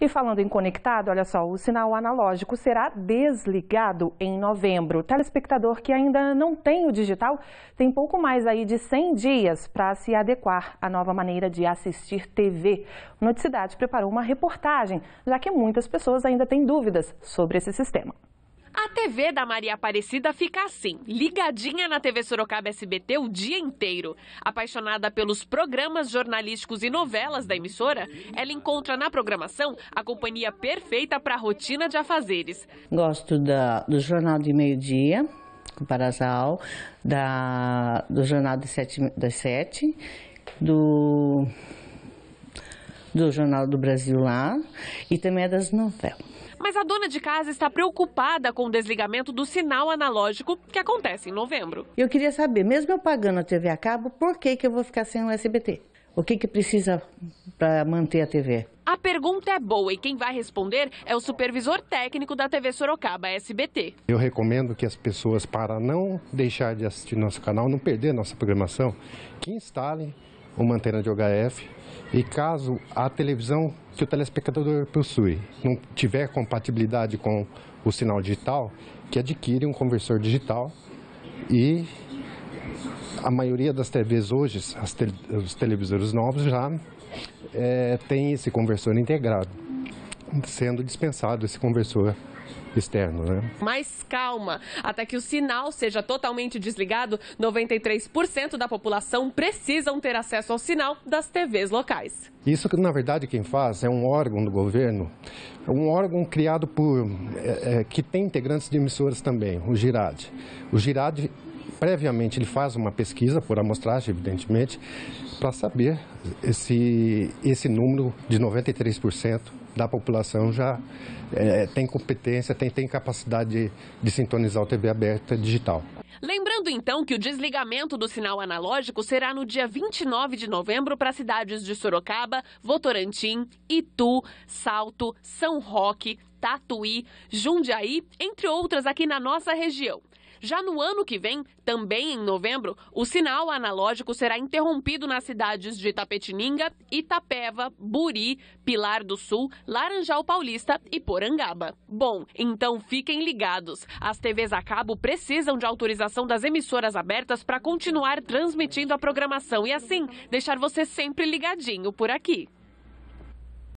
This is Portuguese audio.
E falando em conectado, olha só, o sinal analógico será desligado em novembro. O telespectador que ainda não tem o digital tem pouco mais aí de 100 dias para se adequar à nova maneira de assistir TV. O Noticidade preparou uma reportagem, já que muitas pessoas ainda têm dúvidas sobre esse sistema. A TV da Maria Aparecida fica assim, ligadinha na TV Sorocaba SBT o dia inteiro. Apaixonada pelos programas jornalísticos e novelas da emissora, ela encontra na programação a companhia perfeita para a rotina de afazeres. Gosto da, do Jornal de Meio Dia, com Parasal, da, do Jornal das Sete, das sete do, do Jornal do Brasil lá e também é das novelas. Mas a dona de casa está preocupada com o desligamento do sinal analógico que acontece em novembro. Eu queria saber, mesmo eu pagando a TV a cabo, por que, que eu vou ficar sem o SBT? O que, que precisa para manter a TV? A pergunta é boa e quem vai responder é o supervisor técnico da TV Sorocaba, SBT. Eu recomendo que as pessoas, para não deixar de assistir nosso canal, não perder nossa programação, que instalem uma antena de HF e caso a televisão que o telespectador possui não tiver compatibilidade com o sinal digital, que adquire um conversor digital e a maioria das TVs hoje, te os televisores novos já é, tem esse conversor integrado, sendo dispensado esse conversor externo. Né? Mais calma, até que o sinal seja totalmente desligado, 93% da população precisam ter acesso ao sinal das TVs locais. Isso, na verdade, quem faz é um órgão do governo, um órgão criado por, é, é, que tem integrantes de emissoras também, o GIRAD. O GIRAD previamente ele faz uma pesquisa, por amostragem, evidentemente, para saber se esse número de 93% da população já é, tem competência, tem, tem capacidade de, de sintonizar o TV aberta digital. Lembrando então que o desligamento do sinal analógico será no dia 29 de novembro para as cidades de Sorocaba, Votorantim, Itu, Salto, São Roque, Tatuí, Jundiaí, entre outras aqui na nossa região. Já no ano que vem, também em novembro, o sinal analógico será interrompido nas cidades de Tapetininga, Itapeva, Buri, Pilar do Sul, Laranjal Paulista e Porangaba. Bom, então fiquem ligados. As TVs a cabo precisam de autorização das emissoras abertas para continuar transmitindo a programação e assim deixar você sempre ligadinho por aqui.